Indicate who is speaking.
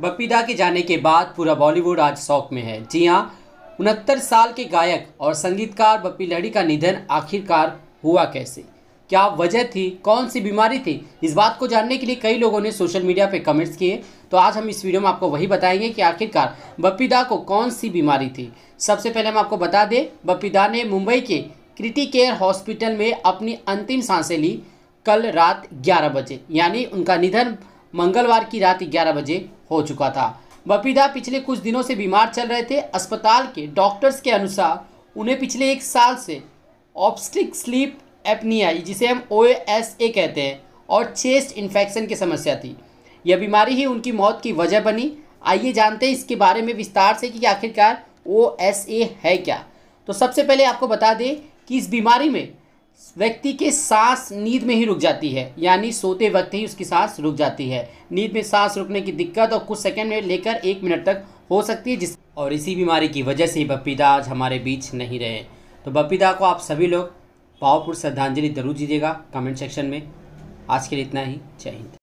Speaker 1: बपीडा के जाने के बाद पूरा बॉलीवुड आज शौक में है जी हाँ उनहत्तर साल के गायक और संगीतकार बपी लहड़ी का निधन आखिरकार हुआ कैसे क्या वजह थी कौन सी बीमारी थी इस बात को जानने के लिए कई लोगों ने सोशल मीडिया पे कमेंट्स किए तो आज हम इस वीडियो में आपको वही बताएंगे कि आखिरकार बपीदा को कौन सी बीमारी थी सबसे पहले हम आपको बता दें बपीदा ने मुंबई के क्रिटी केयर हॉस्पिटल में अपनी अंतिम सांसें ली कल रात ग्यारह बजे यानी उनका निधन मंगलवार की रात ग्यारह बजे हो चुका था बपीदा पिछले कुछ दिनों से बीमार चल रहे थे अस्पताल के डॉक्टर्स के अनुसार उन्हें पिछले एक साल से ऑप्स्टिक स्लीप एपनिया जिसे हम ओ कहते हैं और चेस्ट इन्फेक्शन की समस्या थी यह बीमारी ही उनकी मौत की वजह बनी आइए जानते हैं इसके बारे में विस्तार से कि आखिरकार ओ है क्या तो सबसे पहले आपको बता दें कि इस बीमारी में व्यक्ति के सांस नींद में ही रुक जाती है यानी सोते वक्त ही उसकी सांस रुक जाती है नींद में सांस रुकने की दिक्कत और कुछ सेकंड में लेकर एक मिनट तक हो सकती है जिस और इसी बीमारी की वजह से ही बपीदा आज हमारे बीच नहीं रहे तो बपीदा को आप सभी लोग भावपूर्ण श्रद्धांजलि जरूर दीजिएगा कमेंट सेक्शन में आज के लिए इतना ही जय हिंद